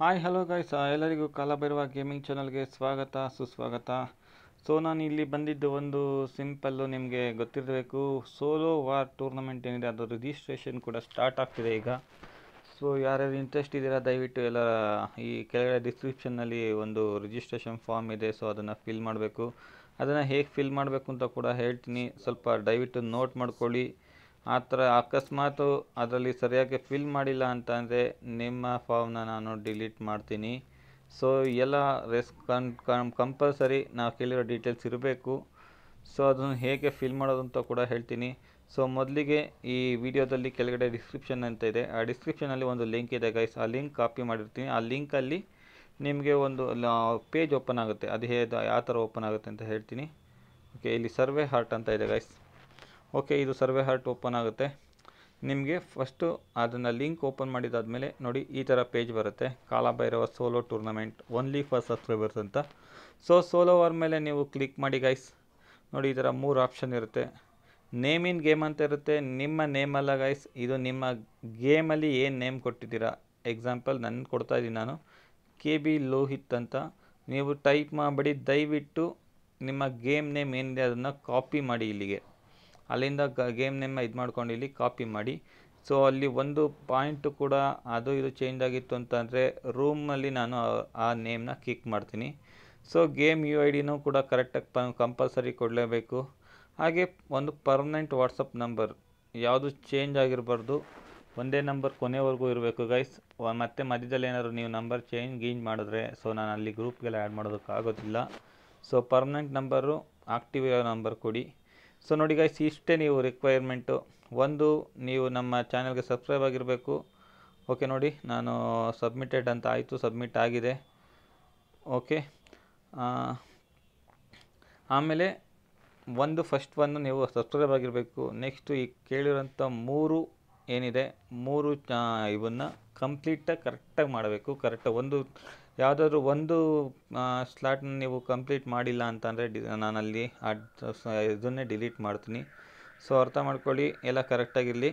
hi hello guys ಎಲ್ಲರಿಗೂ ಬರುವ gaming ಚಾನಲ್ಗೆ ಸ್ವಾಗತ ಸುಸ್ವಾಗತ ಸೊ ನಾನು ಇಲ್ಲಿ ಬಂದಿದ್ದು ಒಂದು ಸಿಂಪಲ್ಲು ನಿಮಗೆ ಗೊತ್ತಿರಬೇಕು ಸೋಲೋ ವಾರ್ ಟೂರ್ನಮೆಂಟ್ ಏನಿದೆ ಅದರ ರಿಜಿಸ್ಟ್ರೇಷನ್ ಕೂಡ ಸ್ಟಾರ್ಟ್ ಆಗ್ತಿದೆ ಈಗ ಸೊ ಯಾರ್ಯಾರು ಇಂಟ್ರೆಸ್ಟ್ ಇದ್ದೀರಾ ದಯವಿಟ್ಟು ಎಲ್ಲ ಈ ಕೆಳಗಡೆ ಡಿಸ್ಕ್ರಿಪ್ಷನ್ನಲ್ಲಿ ಒಂದು ರಿಜಿಸ್ಟ್ರೇಷನ್ ಫಾರ್ಮ್ ಇದೆ ಸೊ ಅದನ್ನು ಫಿಲ್ ಮಾಡಬೇಕು ಅದನ್ನು ಹೇಗೆ ಫಿಲ್ ಮಾಡಬೇಕು ಅಂತ ಕೂಡ ಹೇಳ್ತೀನಿ ಸ್ವಲ್ಪ ದಯವಿಟ್ಟು ನೋಟ್ ಮಾಡ್ಕೊಳ್ಳಿ ಆ ಥರ ಅಕಸ್ಮಾತು ಅದರಲ್ಲಿ ಸರಿಯಾಗಿ ಫಿಲ್ ಮಾಡಿಲ್ಲ ಅಂದರೆ ನಿಮ್ಮ ಫಾರ್ಮ್ನ ನಾನು ಡಿಲೀಟ್ ಮಾಡ್ತೀನಿ ಸೊ ಎಲ್ಲ ರೆಸ್ ಕನ್ ಕಂ ಕಂಪಲ್ಸರಿ ನಾವು ಕೇಳಿರೋ ಡೀಟೇಲ್ಸ್ ಇರಬೇಕು ಸೊ ಅದನ್ನು ಹೇಗೆ ಫಿಲ್ ಮಾಡೋದು ಅಂತ ಕೂಡ ಹೇಳ್ತೀನಿ ಸೊ ಮೊದಲಿಗೆ ಈ ವಿಡಿಯೋದಲ್ಲಿ ಕೆಳಗಡೆ ಡಿಸ್ಕ್ರಿಪ್ಷನ್ ಅಂತ ಇದೆ ಆ ಡಿಸ್ಕ್ರಿಪ್ಷನಲ್ಲಿ ಒಂದು ಲಿಂಕ್ ಇದೆ ಗೈಸ್ ಆ ಲಿಂಕ್ ಕಾಪಿ ಮಾಡಿರ್ತೀನಿ ಆ ಲಿಂಕಲ್ಲಿ ನಿಮಗೆ ಒಂದು ಪೇಜ್ ಓಪನ್ ಆಗುತ್ತೆ ಅದು ಹೇ ಯಾವ ಥರ ಓಪನ್ ಆಗುತ್ತೆ ಅಂತ ಹೇಳ್ತೀನಿ ಓಕೆ ಇಲ್ಲಿ ಸರ್ವೆ ಹಾರ್ಟ್ ಅಂತ ಇದೆ ಗೈಸ್ ಓಕೆ ಇದು ಸರ್ವೆ ಹಾರ್ಟ್ ಓಪನ್ ಆಗುತ್ತೆ ನಿಮಗೆ ಫಸ್ಟು ಅದನ್ನು ಲಿಂಕ್ ಓಪನ್ ಮಾಡಿದಾದಮೇಲೆ ನೋಡಿ ಈ ಥರ ಪೇಜ್ ಬರುತ್ತೆ Kalabhairava solo tournament only for subscribers ಅಂತ ಸೊ ಸೋಲೋ ಅವರ ಮೇಲೆ ನೀವು ಕ್ಲಿಕ್ ಮಾಡಿ ಗೈಸ್ ನೋಡಿ ಈ ಥರ ಮೂರು ಆಪ್ಷನ್ ಇರುತ್ತೆ ನೇಮ್ ಇನ್ ಗೇಮ್ ಅಂತ ಇರುತ್ತೆ ನಿಮ್ಮ ನೇಮಲ್ಲ ಗೈಸ್ ಇದು ನಿಮ್ಮ ಗೇಮಲ್ಲಿ ಏನು ನೇಮ್ ಕೊಟ್ಟಿದ್ದೀರಾ ಎಕ್ಸಾಂಪಲ್ ನನ್ನ ಕೊಡ್ತಾ ಇದ್ದೀನಿ ನಾನು ಕೆ ಬಿ ಲೋಹಿತ್ ಅಂತ ನೀವು ಟೈಪ್ ಮಾಡಬೇಡಿ ದಯವಿಟ್ಟು ನಿಮ್ಮ ಗೇಮ್ ನೇಮ್ ಏನಿದೆ ಅದನ್ನು ಕಾಪಿ ಮಾಡಿ ಇಲ್ಲಿಗೆ ಅಲ್ಲಿಂದ ಗ ಗೇಮ್ ನೇಮ್ ಇದು ಮಾಡ್ಕೊಂಡು ಇಲ್ಲಿ ಕಾಪಿ ಮಾಡಿ ಸೊ ಅಲ್ಲಿ ಒಂದು ಪಾಯಿಂಟು ಕೂಡ ಅದು ಇದು ಚೇಂಜ್ ಆಗಿತ್ತು ಅಂತಂದರೆ ರೂಮಲ್ಲಿ ನಾನು ಆ ನೇಮ್ನ ಕ್ಲಿಕ್ ಮಾಡ್ತೀನಿ ಸೊ ಗೇಮ್ ಯು ಐ ಡಿನೂ ಕೂಡ ಕರೆಕ್ಟಾಗಿ ಪ ಕಂಪಲ್ಸರಿ ಕೊಡಲೇಬೇಕು ಹಾಗೆ ಒಂದು ಪರ್ಮನೆಂಟ್ ವಾಟ್ಸಪ್ ನಂಬರ್ ಯಾವುದು ಚೇಂಜ್ ಆಗಿರಬಾರ್ದು ಒಂದೇ ನಂಬರ್ ಕೊನೆವರೆಗೂ ಇರಬೇಕು ಗೈಸ್ ಮತ್ತೆ ಮಧ್ಯದಲ್ಲಿ ಏನಾದರೂ ನೀವು ನಂಬರ್ ಚೇಂಜ್ ಗೀಂಜ್ ಮಾಡಿದ್ರೆ ಸೊ ನಾನು ಅಲ್ಲಿ ಗ್ರೂಪ್ಗೆಲ್ಲ ಆ್ಯಡ್ ಮಾಡೋದಕ್ಕಾಗೋದಿಲ್ಲ ಸೊ ಪರ್ಮನೆಂಟ್ ನಂಬರು ಆಕ್ಟಿವ್ ಇರೋ ನಂಬರ್ ಕೊಡಿ ಸೊ ನೋಡಿ ಗೈಸ್ ಇಷ್ಟೇ ನೀವು ರಿಕ್ವೈರ್ಮೆಂಟು ಒಂದು ನೀವು ನಮ್ಮ ಚಾನಲ್ಗೆ ಸಬ್ಸ್ಕ್ರೈಬ್ ಆಗಿರಬೇಕು ಓಕೆ ನೋಡಿ ನಾನು ಸಬ್ಮಿಟೆಡ್ ಅಂತ ಆಯಿತು ಸಬ್ಮಿಟ್ ಆಗಿದೆ ಓಕೆ ಆಮೇಲೆ ಒಂದು ಫಸ್ಟ್ ಒಂದು ನೀವು ಸಬ್ಸ್ಕ್ರೈಬ್ ಆಗಿರಬೇಕು ನೆಕ್ಸ್ಟು ಈ ಕೇಳಿರೋಂಥ ಮೂರು ಏನಿದೆ ಮೂರು ಇವನ್ನು ಕಂಪ್ಲೀಟಾಗಿ ಕರೆಕ್ಟಾಗಿ ಮಾಡಬೇಕು ಕರೆಕ್ಟಾಗಿ ಒಂದು ಯಾವುದಾದ್ರೂ ಒಂದು ಸ್ಲಾಟ್ನ ನೀವು ಕಂಪ್ಲೀಟ್ ಮಾಡಿಲ್ಲ ಅಂತಂದರೆ ಡಿ ನಾನಲ್ಲಿ ಅಡ್ ಇದನ್ನೇ ಡಿಲೀಟ್ ಮಾಡ್ತೀನಿ ಸೊ ಅರ್ಥ ಮಾಡ್ಕೊಳ್ಳಿ ಎಲ್ಲ ಕರೆಕ್ಟಾಗಿರಲಿ